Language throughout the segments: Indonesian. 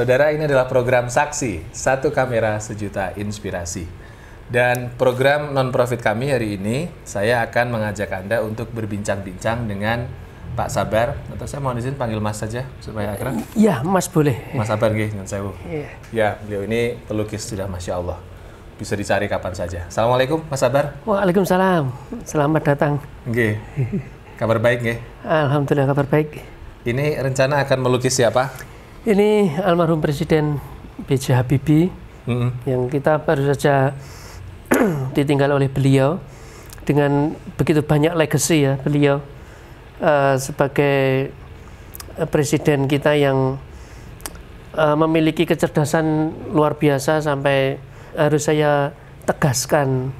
Saudara, ini adalah program Saksi, Satu Kamera Sejuta Inspirasi. Dan program non-profit kami hari ini, saya akan mengajak Anda untuk berbincang-bincang dengan Pak Sabar, atau saya mohon izin panggil Mas saja supaya akrab. Iya, Mas boleh. Mas Sabar, Gih, dengan saya, Bu. Iya. Ya, beliau ini pelukis sudah Masya Allah. Bisa dicari kapan saja. Assalamualaikum, Mas Sabar. Waalaikumsalam. Selamat datang. Gih. Kabar baik, Gih? Alhamdulillah, kabar baik. Ini rencana akan melukis siapa? Ini almarhum Presiden B.J. Habibie mm -hmm. yang kita baru saja ditinggal oleh beliau dengan begitu banyak legacy ya beliau uh, sebagai eh, presiden kita yang uh, memiliki kecerdasan luar biasa sampai harus saya tegaskan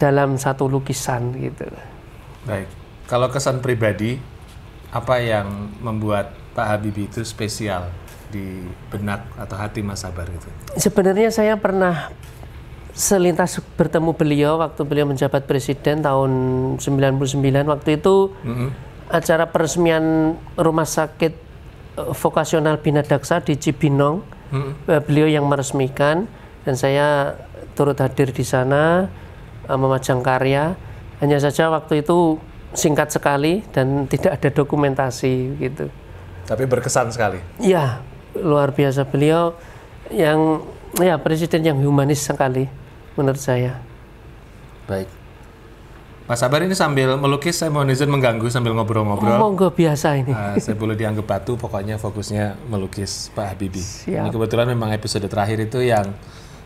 dalam satu lukisan gitu. Baik. Kalau kesan pribadi apa yang membuat Pak Habibie itu spesial di benak atau hati Mas Sabar gitu? Sebenarnya saya pernah selintas bertemu beliau waktu beliau menjabat presiden tahun 99 waktu itu mm -hmm. acara peresmian rumah sakit eh, vokasional Bina Daksa di Cibinong mm -hmm. beliau yang meresmikan dan saya turut hadir di sana eh, memajang karya hanya saja waktu itu singkat sekali dan tidak ada dokumentasi gitu tapi berkesan sekali ya luar biasa beliau yang ya presiden yang humanis sekali menurut saya. Baik. Mas Sabar ini sambil melukis saya mohon izin mengganggu sambil ngobrol-ngobrol. Monggo biasa ini. Uh, saya boleh dianggap batu pokoknya fokusnya melukis Pak Habibie. Siap. Ini kebetulan memang episode terakhir itu yang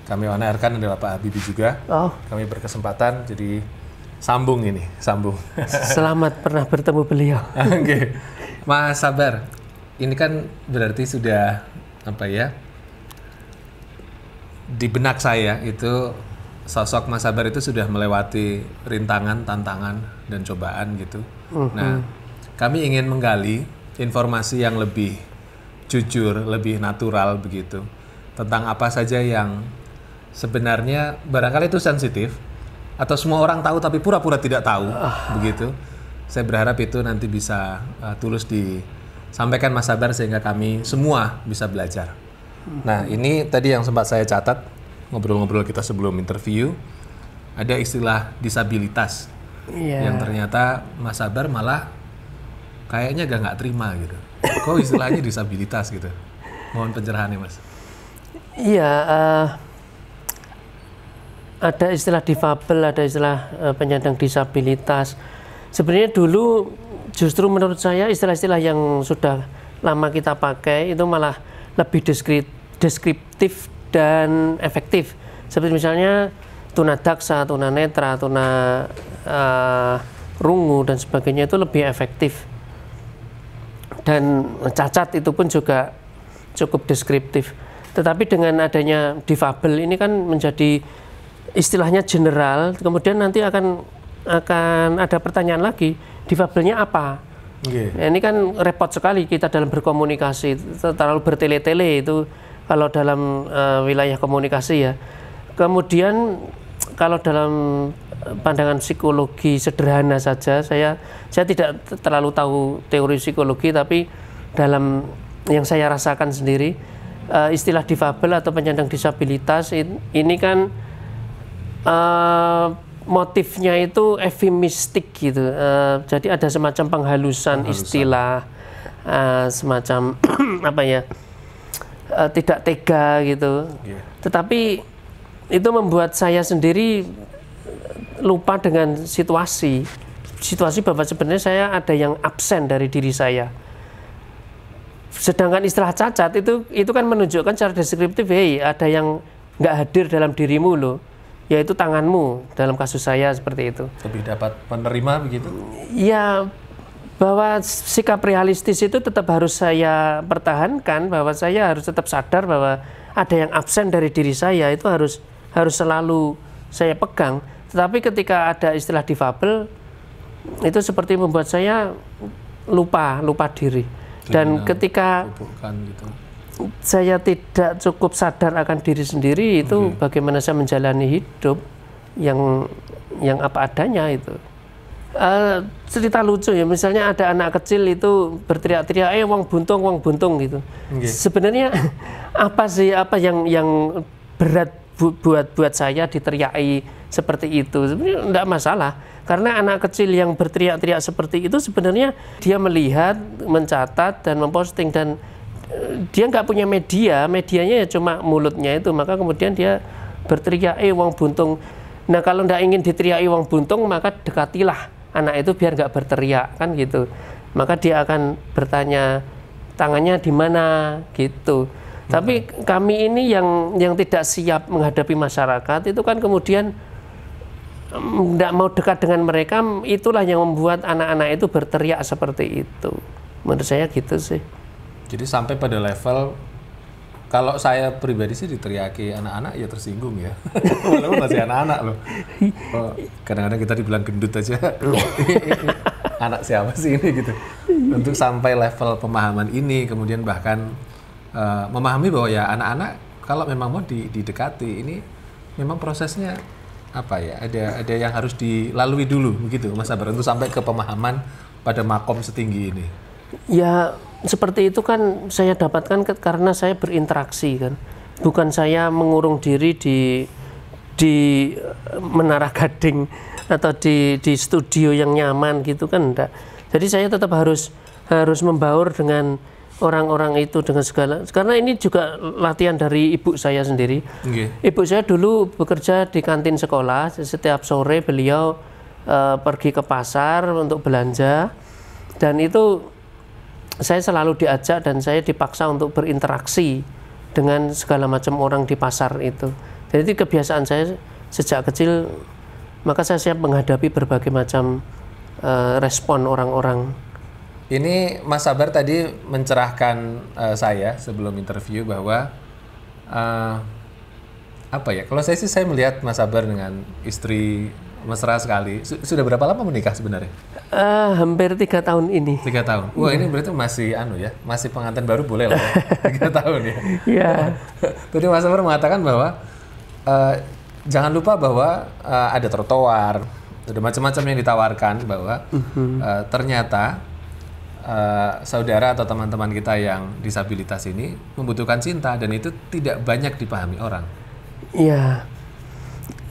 kami onarkan adalah Pak Habibie juga. Oh. Kami berkesempatan jadi sambung ini, sambung. Selamat pernah bertemu beliau. Oke. okay. Mas Sabar, ini kan berarti sudah apa ya di benak saya itu sosok Mas Sabar itu sudah melewati rintangan, tantangan dan cobaan gitu. Mm-hmm. Nah, kami ingin menggali informasi yang lebih jujur, lebih natural begitu tentang apa saja yang sebenarnya barangkali itu sensitif atau semua orang tahu tapi pura-pura tidak tahu uh. begitu. Saya berharap itu nanti bisa uh, tulus di Sampaikan Mas Sabar sehingga kami semua bisa belajar. Nah, ini tadi yang sempat saya catat ngobrol-ngobrol kita sebelum interview ada istilah disabilitas yeah. yang ternyata Mas Sabar malah kayaknya gak nggak terima gitu. Kok istilahnya disabilitas gitu? Mohon ya Mas. Iya. Uh ada istilah difabel, ada istilah uh, penyandang disabilitas. Sebenarnya dulu Justru menurut saya istilah-istilah yang sudah lama kita pakai itu malah lebih deskriptif dan efektif. Seperti misalnya tuna daksa, tuna netra, tuna uh, rungu dan sebagainya itu lebih efektif. Dan cacat itu pun juga cukup deskriptif. Tetapi dengan adanya difabel ini kan menjadi istilahnya general, kemudian nanti akan akan ada pertanyaan lagi difabelnya apa. Okay. ini kan repot sekali kita dalam berkomunikasi terlalu bertele-tele itu kalau dalam uh, wilayah komunikasi ya. Kemudian kalau dalam eh, pandangan psikologi sederhana saja saya saya tidak terlalu tahu teori psikologi tapi dalam yang saya rasakan sendiri uh, istilah difabel atau penyandang disabilitas ini kan uh, motifnya itu efemistik gitu. Uh, jadi ada semacam penghalusan, penghalusan. istilah uh, semacam apa ya? Uh, tidak tega gitu. Yeah. Tetapi itu membuat saya sendiri lupa dengan situasi. Situasi bahwa sebenarnya saya ada yang absen dari diri saya. Sedangkan istilah cacat itu itu kan menunjukkan secara deskriptif, hey ada yang nggak hadir dalam dirimu loh yaitu tanganmu dalam kasus saya seperti itu lebih dapat menerima begitu ya bahwa sikap realistis itu tetap harus saya pertahankan bahwa saya harus tetap sadar bahwa ada yang absen dari diri saya itu harus harus selalu saya pegang tetapi ketika ada istilah difabel itu seperti membuat saya lupa lupa diri dan ketika saya tidak cukup sadar akan diri sendiri itu okay. bagaimana saya menjalani hidup yang yang apa adanya itu. Uh, cerita lucu ya misalnya ada anak kecil itu berteriak-teriak eh wong buntung wong buntung gitu. Okay. Sebenarnya apa sih apa yang yang berat bu buat buat saya diteriaki seperti itu sebenarnya tidak masalah karena anak kecil yang berteriak-teriak seperti itu sebenarnya dia melihat mencatat dan memposting dan dia nggak punya media, medianya ya cuma mulutnya itu, maka kemudian dia berteriak, eh uang buntung. Nah kalau nggak ingin diteriaki uang buntung, maka dekatilah anak itu biar nggak berteriak kan gitu. Maka dia akan bertanya tangannya di mana gitu. Hmm. Tapi kami ini yang yang tidak siap menghadapi masyarakat itu kan kemudian mm, nggak mau dekat dengan mereka, itulah yang membuat anak-anak itu berteriak seperti itu. Menurut saya gitu sih. Jadi sampai pada level kalau saya pribadi sih diteriaki anak-anak ya tersinggung ya. Walaupun masih anak-anak loh. Oh, kadang-kadang kita dibilang gendut aja. anak siapa sih ini gitu. Untuk sampai level pemahaman ini kemudian bahkan uh, memahami bahwa ya anak-anak kalau memang mau didekati ini memang prosesnya apa ya ada ada yang harus dilalui dulu begitu Mas Abar untuk sampai ke pemahaman pada makom setinggi ini ya seperti itu kan saya dapatkan ke, karena saya berinteraksi kan bukan saya mengurung diri di di eh, menara gading atau di di studio yang nyaman gitu kan enggak jadi saya tetap harus harus membaur dengan orang-orang itu dengan segala karena ini juga latihan dari ibu saya sendiri okay. Iya. ibu saya dulu bekerja di kantin sekolah setiap sore beliau uh, pergi ke pasar untuk belanja dan itu saya selalu diajak dan saya dipaksa untuk berinteraksi dengan segala macam orang di pasar itu. Jadi kebiasaan saya sejak kecil maka saya siap menghadapi berbagai macam uh, respon orang-orang. Ini Mas Sabar tadi mencerahkan uh, saya sebelum interview bahwa uh, apa ya? Kalau saya sih saya melihat Mas Sabar dengan istri mesra sekali. Sudah berapa lama menikah sebenarnya? Uh, hampir tiga tahun ini. Tiga tahun. Wah yeah. ini berarti masih anu ya, masih pengantin baru boleh lah. tiga tahun ya. Iya. Yeah. Tadi Mas Amar mengatakan bahwa uh, jangan lupa bahwa uh, ada trotoar, ada macam-macam yang ditawarkan bahwa uh, ternyata uh, saudara atau teman-teman kita yang disabilitas ini membutuhkan cinta dan itu tidak banyak dipahami orang. Iya. Yeah.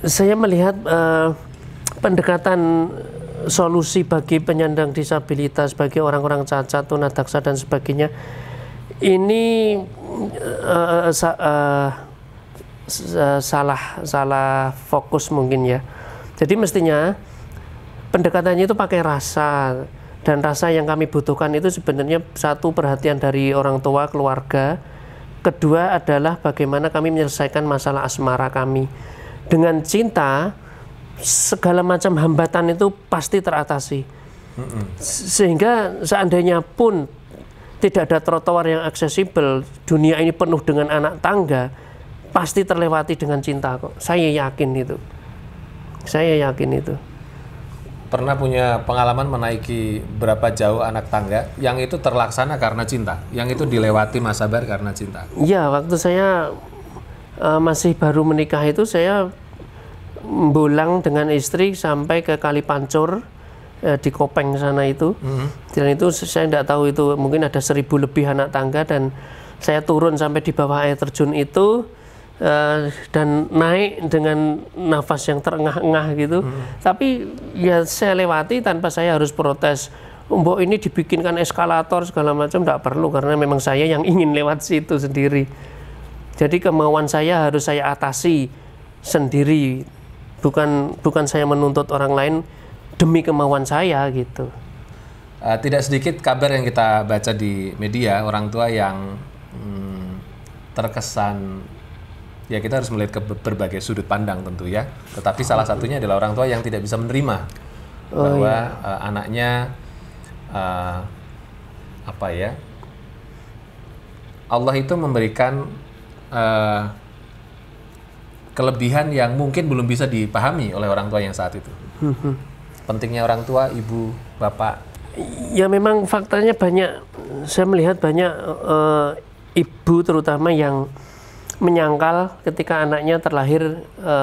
Saya melihat uh, pendekatan eh, solusi bagi penyandang disabilitas, bagi orang-orang cacat, tunadaksa dan sebagainya ini uh, sa uh, salah salah fokus mungkin ya. Jadi mestinya pendekatannya itu pakai rasa dan rasa yang kami butuhkan itu sebenarnya satu perhatian dari orang tua keluarga, kedua adalah bagaimana kami menyelesaikan masalah asmara kami dengan cinta segala macam hambatan itu pasti teratasi. Sehingga seandainya pun tidak ada trotoar yang aksesibel, dunia ini penuh dengan anak tangga, pasti terlewati dengan cinta kok. Saya yakin itu. Saya yakin itu. Pernah punya pengalaman menaiki berapa jauh anak tangga yang itu terlaksana karena cinta, yang itu dilewati Mas Sabar karena cinta. Iya, waktu saya uh, masih baru menikah itu saya bulang dengan istri sampai ke Kali Pancur eh, di Kopeng sana itu. Mm-hmm. Dan itu saya tidak tahu itu mungkin ada seribu lebih anak tangga dan saya turun sampai di bawah air terjun itu eh, dan naik dengan nafas yang terengah-engah gitu. Hmm. Tapi ya saya lewati tanpa saya harus protes. Mbok ini dibikinkan eskalator segala macam tidak perlu karena memang saya yang ingin lewat situ sendiri. Jadi kemauan saya harus saya atasi sendiri bukan bukan saya menuntut orang lain demi kemauan saya gitu. Uh, tidak sedikit kabar yang kita baca di media orang tua yang hmm, terkesan ya kita harus melihat ke berbagai sudut pandang tentu ya. Tetapi salah satunya adalah orang tua yang tidak bisa menerima oh, iya. bahwa iya. uh, anaknya uh, apa ya Allah itu memberikan uh, kelebihan yang mungkin belum bisa dipahami oleh orang tua yang saat itu. Hmm, hmm. Pentingnya orang tua, ibu, bapak. Ya memang faktanya banyak. Saya melihat banyak e, ibu terutama yang menyangkal ketika anaknya terlahir e,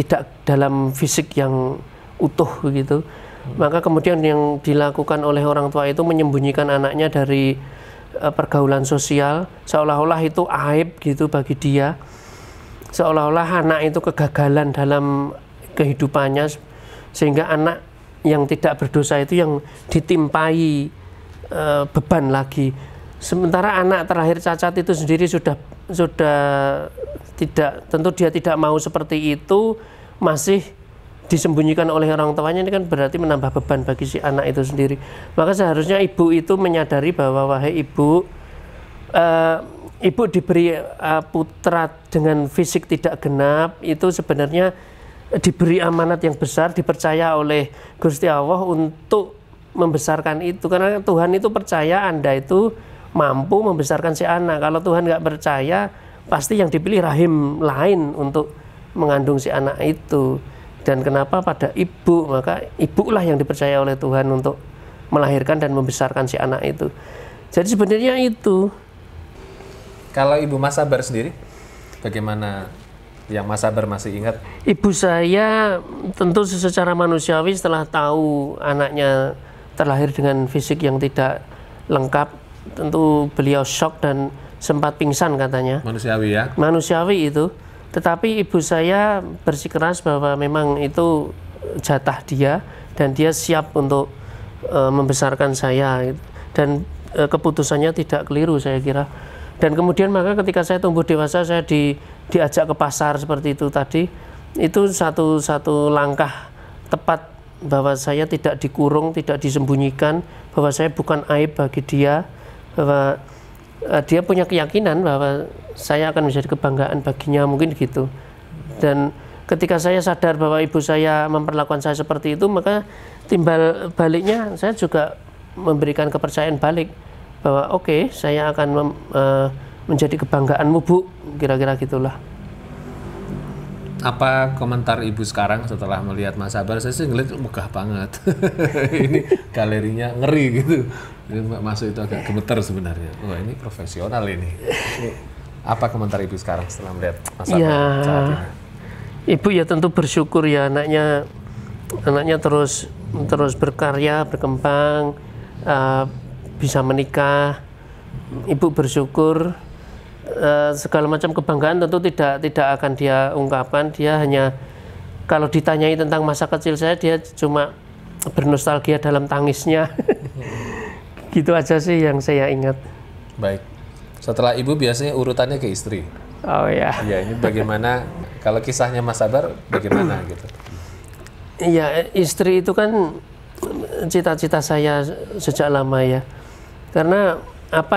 tidak dalam fisik yang utuh begitu. Hmm. Maka kemudian yang dilakukan oleh orang tua itu menyembunyikan anaknya dari e, pergaulan sosial, seolah-olah itu aib gitu bagi dia seolah-olah anak itu kegagalan dalam kehidupannya sehingga anak yang tidak berdosa itu yang ditimpai e, beban lagi sementara anak terakhir cacat itu sendiri sudah sudah tidak tentu dia tidak mau seperti itu masih disembunyikan oleh orang tuanya ini kan berarti menambah beban bagi si anak itu sendiri maka seharusnya ibu itu menyadari bahwa wahai ibu e, ibu diberi uh, putra dengan fisik tidak genap itu sebenarnya diberi amanat yang besar dipercaya oleh Gusti Allah untuk membesarkan itu karena Tuhan itu percaya anda itu mampu membesarkan si anak kalau Tuhan nggak percaya pasti yang dipilih rahim lain untuk mengandung si anak itu dan kenapa pada ibu maka ibulah yang dipercaya oleh Tuhan untuk melahirkan dan membesarkan si anak itu jadi sebenarnya itu kalau Ibu Mas Sabar sendiri, bagaimana yang Mas Sabar masih ingat? Ibu saya tentu secara manusiawi setelah tahu anaknya terlahir dengan fisik yang tidak lengkap, tentu beliau shock dan sempat pingsan katanya. Manusiawi ya? Manusiawi itu. Tetapi ibu saya bersikeras bahwa memang itu jatah dia dan dia siap untuk uh, membesarkan saya. Dan uh, keputusannya tidak keliru saya kira. Dan kemudian maka ketika saya tumbuh dewasa saya di, diajak ke pasar seperti itu tadi, itu satu satu langkah tepat bahwa saya tidak dikurung, tidak disembunyikan, bahwa saya bukan aib bagi dia, bahwa uh, dia punya keyakinan bahwa saya akan menjadi kebanggaan baginya, mungkin gitu. Dan ketika saya sadar bahwa ibu saya memperlakukan saya seperti itu, maka timbal baliknya saya juga memberikan kepercayaan balik bahwa oke okay, saya akan mem, uh, menjadi kebanggaanmu bu kira-kira gitulah apa komentar ibu sekarang setelah melihat Mas Sabar saya sih ngeliat megah banget ini galerinya ngeri gitu masuk itu agak gemeter sebenarnya wah ini profesional ini, apa komentar ibu sekarang setelah melihat Mas Sabar ya, ibu ya tentu bersyukur ya anaknya anaknya terus terus berkarya berkembang uh, bisa menikah, ibu bersyukur e, segala macam kebanggaan tentu tidak tidak akan dia ungkapkan. Dia hanya kalau ditanyai tentang masa kecil saya dia cuma bernostalgia dalam tangisnya. gitu aja sih yang saya ingat. Baik. Setelah ibu biasanya urutannya ke istri. Oh ya. ya ini bagaimana kalau kisahnya Mas Sabar bagaimana gitu. Iya, istri itu kan cita-cita saya sejak lama ya. Karena apa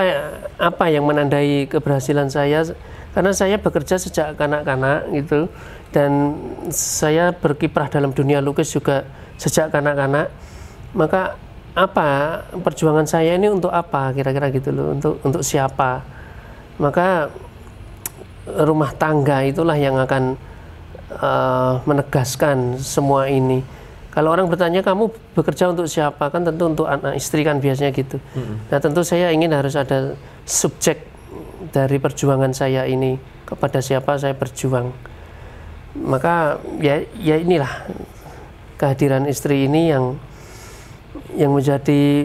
apa yang menandai keberhasilan saya karena saya bekerja sejak kanak-kanak gitu dan saya berkiprah dalam dunia lukis juga sejak kanak-kanak. Maka apa perjuangan saya ini untuk apa kira-kira gitu loh untuk untuk siapa maka rumah tangga itulah yang akan uh, menegaskan semua ini kalau orang bertanya kamu bekerja untuk siapa kan tentu untuk anak istri kan biasanya gitu. Hmm. Nah tentu saya ingin harus ada subjek dari perjuangan saya ini kepada siapa saya berjuang. Maka ya ya inilah kehadiran istri ini yang yang menjadi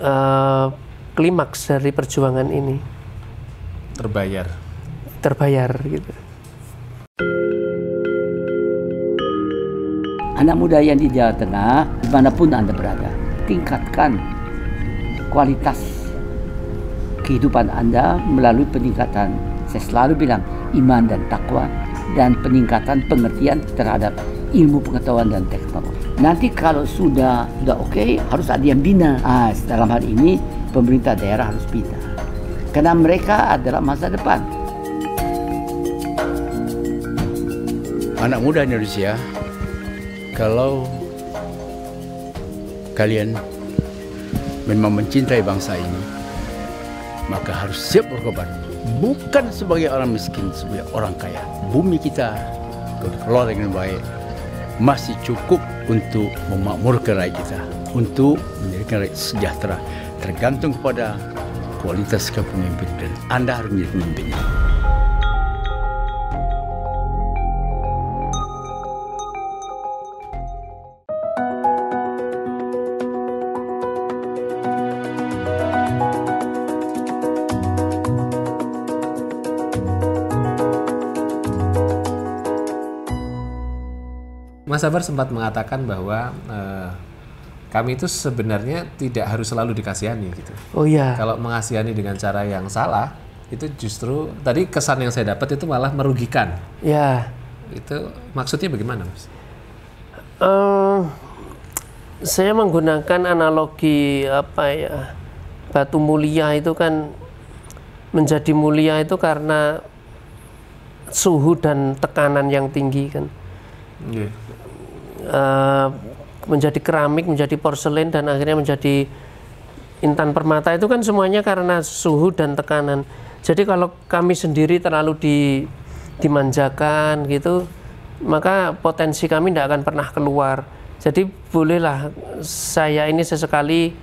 uh, klimaks dari perjuangan ini. Terbayar. Terbayar gitu anak muda yang di Jawa Tengah, dimanapun Anda berada, tingkatkan kualitas kehidupan Anda melalui peningkatan. Saya selalu bilang iman dan takwa dan peningkatan pengertian terhadap ilmu pengetahuan dan teknologi. Nanti kalau sudah sudah oke okay, harus ada yang bina. Ah, dalam hal ini pemerintah daerah harus bina. Karena mereka adalah masa depan. Anak muda Indonesia kalau kalian memang mencintai bangsa ini, maka harus siap berkorban. Bukan sebagai orang miskin, sebagai orang kaya. Bumi kita kelola dengan baik masih cukup untuk memakmurkan rakyat kita, untuk menjadikan rakyat sejahtera, tergantung kepada kualitas kepemimpinan. Anda harus menjadi pemimpin. Mas Sabar sempat mengatakan bahwa uh, kami itu sebenarnya tidak harus selalu dikasihani gitu. Oh iya. Kalau mengasihani dengan cara yang salah, itu justru tadi kesan yang saya dapat itu malah merugikan. Ya. Itu maksudnya bagaimana, Mas? Uh, saya menggunakan analogi apa ya? Batu mulia itu kan menjadi mulia itu karena suhu dan tekanan yang tinggi kan. Yeah uh, menjadi keramik, menjadi porselen dan akhirnya menjadi intan permata itu kan semuanya karena suhu dan tekanan. Jadi kalau kami sendiri terlalu di dimanjakan gitu, maka potensi kami tidak akan pernah keluar. Jadi bolehlah saya ini sesekali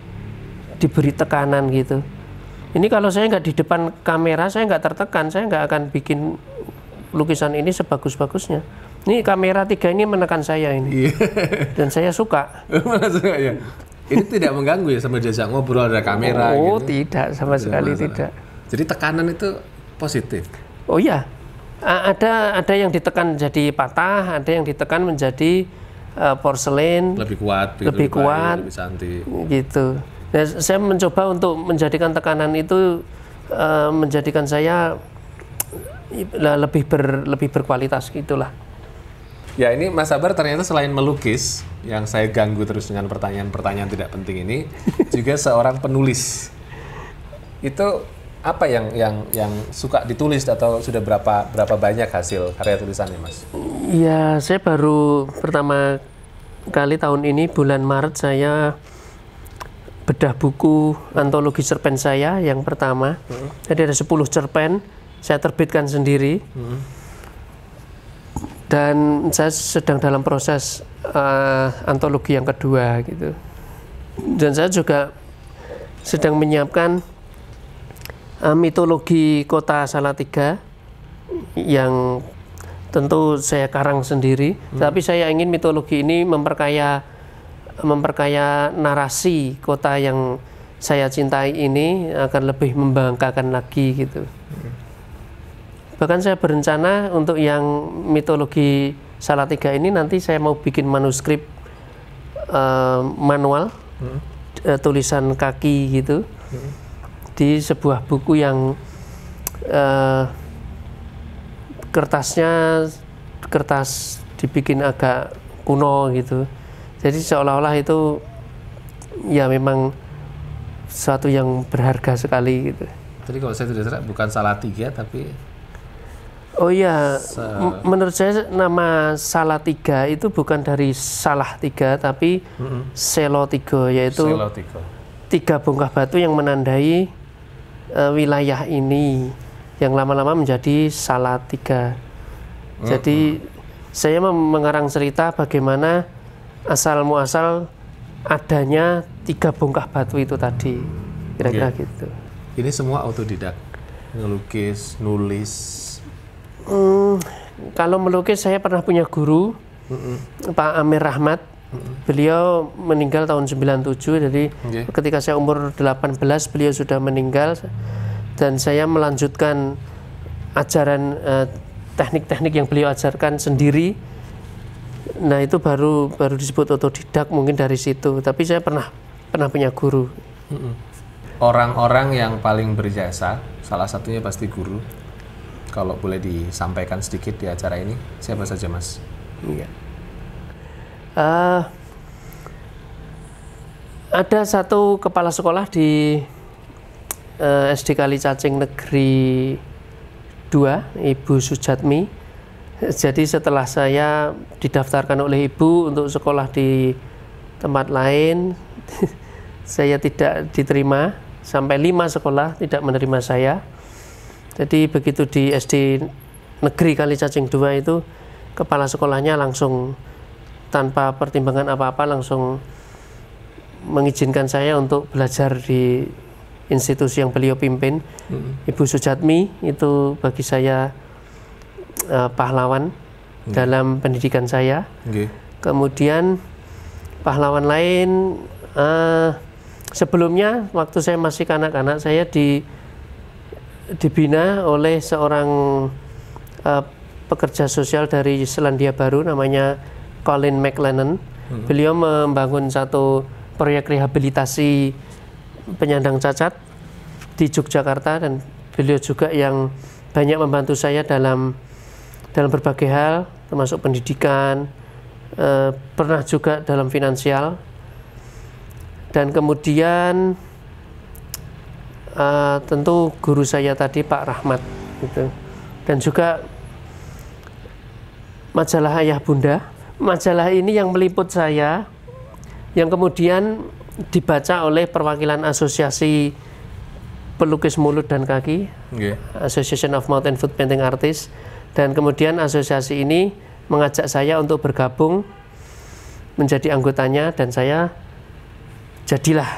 diberi tekanan gitu. Ini kalau saya nggak di depan kamera, saya nggak tertekan, saya nggak akan bikin lukisan ini sebagus-bagusnya. Ini kamera tiga ini menekan saya ini. Iya. Dan saya suka. suka ya. Ini tidak mengganggu ya sama diajak ngobrol ada kamera Oh, gitu. tidak sama tidak sekali masalah. tidak. Jadi tekanan itu positif. Oh iya. A ada ada yang ditekan jadi patah, ada yang ditekan menjadi uh, porselen lebih kuat, gitu, lebih, lebih kuat, lebih cantik. Gitu. Nah, saya mencoba untuk menjadikan tekanan itu uh, menjadikan saya lebih ber, lebih berkualitas gitulah. Ya ini Mas Sabar ternyata selain melukis yang saya ganggu terus dengan pertanyaan-pertanyaan tidak penting ini juga seorang penulis. Itu apa yang yang yang suka ditulis atau sudah berapa berapa banyak hasil karya tulisannya Mas? Iya saya baru pertama kali tahun ini bulan Maret saya bedah buku antologi cerpen saya yang pertama. Hmm. Jadi ada 10 cerpen saya terbitkan sendiri. Hmm dan saya sedang dalam proses uh, antologi yang kedua gitu dan saya juga sedang menyiapkan uh, mitologi kota Salatiga yang tentu saya karang sendiri hmm. tapi saya ingin mitologi ini memperkaya memperkaya narasi kota yang saya cintai ini akan lebih membanggakan lagi gitu. Hmm. Bahkan saya berencana untuk yang mitologi Salatiga ini nanti saya mau bikin manuskrip uh, manual hmm. uh, tulisan kaki gitu hmm. di sebuah buku yang uh, kertasnya kertas dibikin agak kuno gitu. Jadi seolah-olah itu ya memang suatu yang berharga sekali gitu. Jadi kalau saya tidak salah bukan salah tiga tapi Oh iya, Sa menurut saya nama salah tiga itu bukan dari salah tiga tapi mm -hmm. Selotigo yaitu selo tiga bongkah batu yang menandai uh, wilayah ini yang lama-lama menjadi Salatiga. Mm -hmm. Jadi saya mengarang cerita bagaimana asal muasal adanya tiga bongkah batu itu tadi kira-kira okay. Iya. gitu. Ini semua autodidak, ngelukis, nulis Hmm, kalau melukis saya pernah punya guru mm-hmm. Pak Amir Rahmat. Mm-hmm. Beliau meninggal tahun 97 jadi okay. Iya. ketika saya umur 18 beliau sudah meninggal dan saya melanjutkan ajaran eh, teknik-teknik yang beliau ajarkan sendiri. Nah, itu baru baru disebut otodidak mungkin dari situ, tapi saya pernah pernah punya guru. Mm-hmm. Orang-orang yang paling berjasa salah satunya pasti guru kalau boleh disampaikan sedikit di acara ini siapa saja mas? Iya. Uh, ada satu kepala sekolah di uh, eh, SD Kali Cacing Negeri 2, Ibu Sujatmi. Jadi setelah saya didaftarkan oleh Ibu untuk sekolah di tempat lain, saya tidak diterima sampai lima sekolah tidak menerima saya jadi begitu di SD Negeri Kali Cacing 2 itu kepala sekolahnya langsung tanpa pertimbangan apa-apa langsung mengizinkan saya untuk belajar di institusi yang beliau pimpin. Hmm. Ibu Sujatmi itu bagi saya uh, pahlawan hmm. dalam pendidikan saya. Okay. Kemudian pahlawan lain uh, sebelumnya waktu saya masih kanak-kanak saya di dibina oleh seorang uh, pekerja sosial dari Selandia Baru namanya Colin McLennan. Hmm. Beliau membangun satu proyek rehabilitasi penyandang cacat di Yogyakarta dan beliau juga yang banyak membantu saya dalam dalam berbagai hal termasuk pendidikan eh, pernah juga dalam finansial dan kemudian uh, tentu guru saya tadi Pak Rahmat gitu. Dan juga majalah Ayah Bunda. Majalah ini yang meliput saya yang kemudian dibaca oleh perwakilan asosiasi pelukis mulut dan kaki, okay. Association of Mountain and Foot Painting Artists, dan kemudian asosiasi ini mengajak saya untuk bergabung menjadi anggotanya dan saya jadilah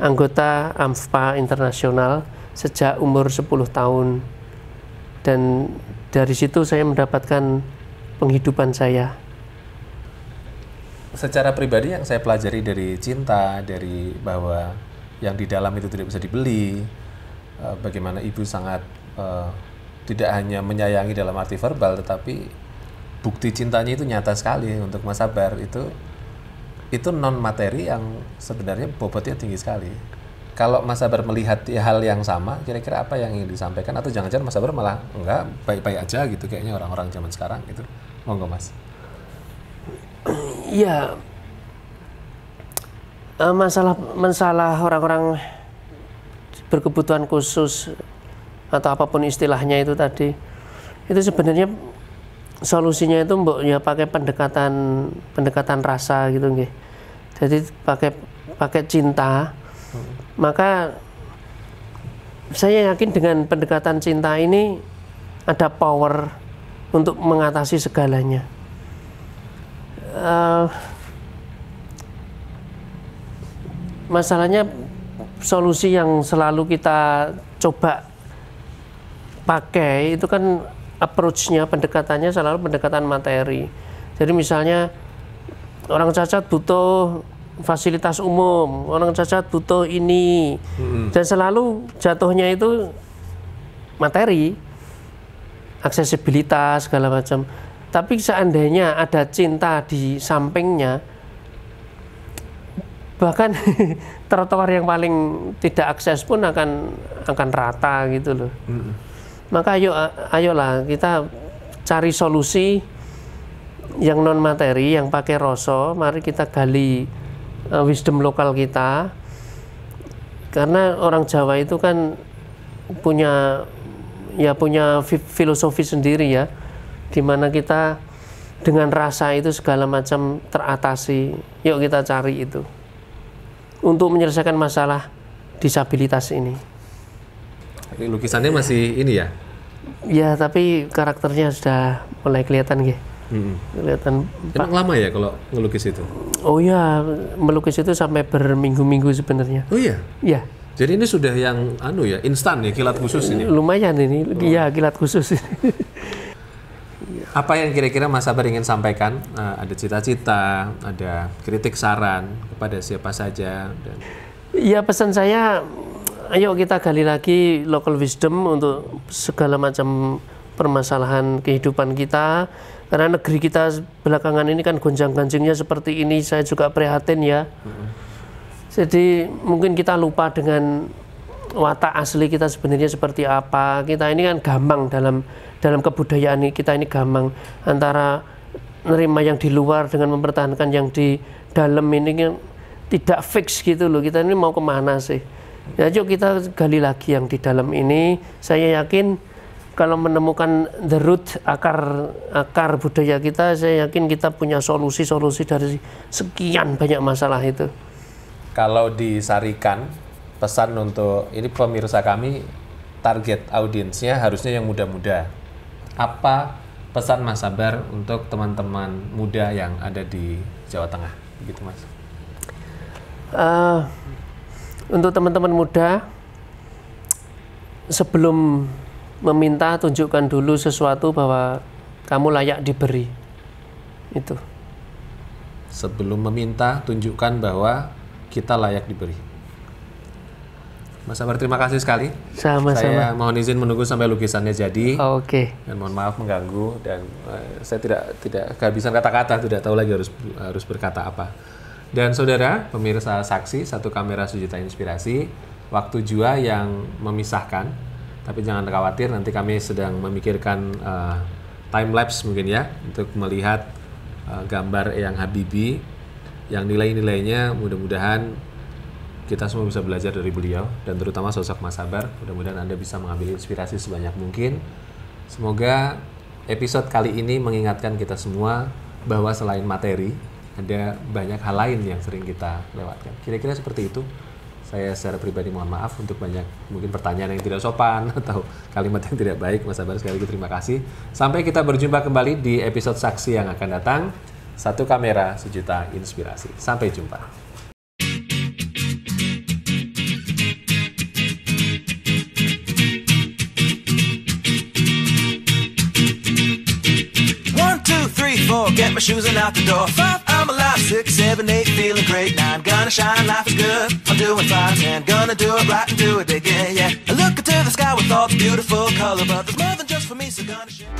anggota AMFPA internasional sejak umur 10 tahun dan dari situ saya mendapatkan penghidupan saya secara pribadi yang saya pelajari dari cinta dari bahwa yang di dalam itu tidak bisa dibeli eh, bagaimana ibu sangat eh, tidak hanya menyayangi dalam arti verbal tetapi bukti cintanya itu nyata sekali untuk Mas Sabar itu itu non materi yang sebenarnya bobotnya tinggi sekali. Kalau Mas Sabar melihat hal yang sama, kira-kira apa yang ingin disampaikan atau jangan-jangan Mas Sabar malah enggak baik-baik aja gitu kayaknya orang-orang zaman sekarang gitu. Monggo Mas. Iya. Eh, masalah masalah orang-orang berkebutuhan khusus atau apapun istilahnya itu tadi itu sebenarnya solusinya itu mbok ya pakai pendekatan pendekatan rasa gitu nggih. Jadi pakai pakai cinta. Maka saya yakin dengan pendekatan cinta ini ada power untuk mengatasi segalanya. Uh, masalahnya solusi yang selalu kita coba pakai itu kan approach-nya, pendekatannya selalu pendekatan materi. Jadi misalnya orang cacat butuh fasilitas umum, orang cacat butuh ini, hmm. dan selalu jatuhnya itu materi, aksesibilitas segala macam. Tapi seandainya ada cinta di sampingnya, bahkan trotoar yang paling tidak akses pun akan akan rata gitu loh. Hmm. Maka ayo ayolah kita cari solusi yang non materi, yang pakai rasa, mari kita gali uh, wisdom lokal kita. Karena orang Jawa itu kan punya ya punya filosofi sendiri ya, Di mana kita dengan rasa itu segala macam teratasi. Yuk kita cari itu untuk menyelesaikan masalah disabilitas ini. Lukisannya masih ini ya, Ya, tapi karakternya sudah mulai kelihatan gitu. Hmm. Kelihatan. Emang Pak. lama ya kalau melukis itu? Oh ya, melukis itu sampai berminggu-minggu sebenarnya. Oh iya. Iya. Jadi ini sudah yang anu ya, instan ya kilat khusus ini. Lumayan ini, oh. ya kilat khusus. Apa yang kira-kira Mas Sabar ingin sampaikan? Uh, ada cita-cita, ada kritik saran kepada siapa saja. Dan... Ya pesan saya ayo kita gali lagi local wisdom untuk segala macam permasalahan kehidupan kita karena negeri kita belakangan ini kan gonjang-ganjingnya seperti ini saya juga prihatin ya mm-hmm. jadi mungkin kita lupa dengan watak asli kita sebenarnya seperti apa kita ini kan gampang dalam dalam kebudayaan kita ini gampang antara nerima yang di luar dengan mempertahankan yang di dalam ini kan tidak fix gitu loh kita ini mau kemana sih Ya, yuk kita gali lagi yang di dalam ini. Saya yakin kalau menemukan the root akar akar budaya kita, saya yakin kita punya solusi-solusi dari sekian banyak masalah itu. Kalau disarikan pesan untuk ini pemirsa kami target audiensnya harusnya yang muda-muda. Apa pesan Mas Sabar untuk teman-teman muda yang ada di Jawa Tengah? Begitu Mas. Uh, untuk teman-teman muda sebelum meminta tunjukkan dulu sesuatu bahwa kamu layak diberi itu sebelum meminta tunjukkan bahwa kita layak diberi Mas Amar terima kasih sekali sama-sama saya mohon izin menunggu sampai lukisannya jadi oh, oke okay. dan mohon maaf mengganggu dan uh, saya tidak tidak kehabisan kata-kata tidak tahu lagi harus harus berkata apa dan saudara, pemirsa saksi, satu kamera sejuta inspirasi, waktu jua yang memisahkan. Tapi jangan khawatir, nanti kami sedang memikirkan uh, eh, time lapse mungkin ya untuk melihat uh, gambar yang Habibi, yang nilai-nilainya mudah-mudahan kita semua bisa belajar dari beliau dan terutama sosok Mas Sabar. Mudah-mudahan Anda bisa mengambil inspirasi sebanyak mungkin. Semoga episode kali ini mengingatkan kita semua bahwa selain materi, ada banyak hal lain yang sering kita lewatkan. Kira-kira seperti itu. Saya secara pribadi mohon maaf untuk banyak mungkin pertanyaan yang tidak sopan atau kalimat yang tidak baik. Mas Abar sekali lagi terima kasih. Sampai kita berjumpa kembali di episode saksi yang akan datang. Satu kamera, sejuta inspirasi. Sampai jumpa. One, two, three, four, get my shoes and out the door. Five, five, six, seven, eight, feeling great. Now I'm gonna shine, life is good. I'm doing fine, 10 Gonna do it right and do it big, yeah, yeah. I look into the sky with all the beautiful color, but there's more than just for me, so gonna shine.